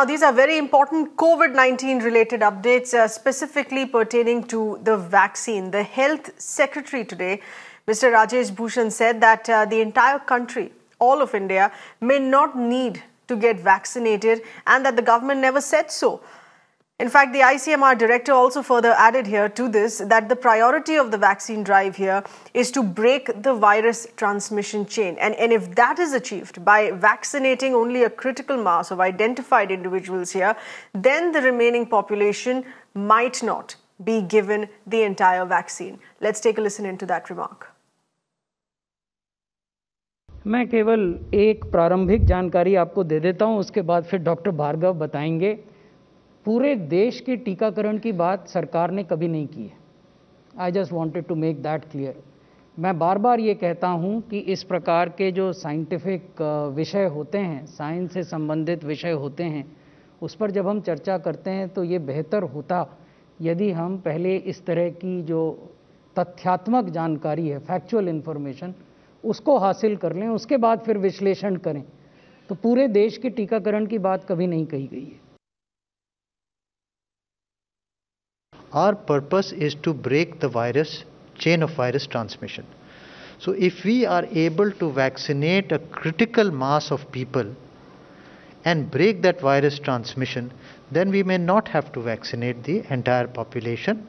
Now, these are very important COVID 19 related updates, uh, specifically pertaining to the vaccine. The Health Secretary today, Mr. Rajesh Bhushan, said that uh, the entire country, all of India, may not need to get vaccinated and that the government never said so. In fact, the ICMR director also further added here to this that the priority of the vaccine drive here is to break the virus transmission chain. And, and if that is achieved by vaccinating only a critical mass of identified individuals here, then the remaining population might not be given the entire vaccine. Let's take a listen into that remark. मैं केवल एक प्रारंभिक जानकारी आपको दे देता हूं उसके बाद फिर डॉक्टर भार्गव बताएंगे पूरे देश के टीकाकरण की बात सरकार ने कभी नहीं की है I just wanted to make that clear मैं बार बार ये कहता हूँ कि इस प्रकार के जो साइंटिफिक uh, विषय होते हैं साइंस से संबंधित विषय होते हैं उस पर जब हम चर्चा करते हैं तो ये बेहतर होता यदि हम पहले इस तरह की जो तथ्यात्मक जानकारी है फैक्चुअल इन्फॉर्मेशन उसको हासिल कर लें उसके बाद फिर विश्लेषण करें तो पूरे देश के टीकाकरण की बात कभी नहीं कही गई है our purpose is to break the virus chain of virus transmission. So if we are able to vaccinate a critical mass of people and break that virus transmission, then we may not have to vaccinate the entire population.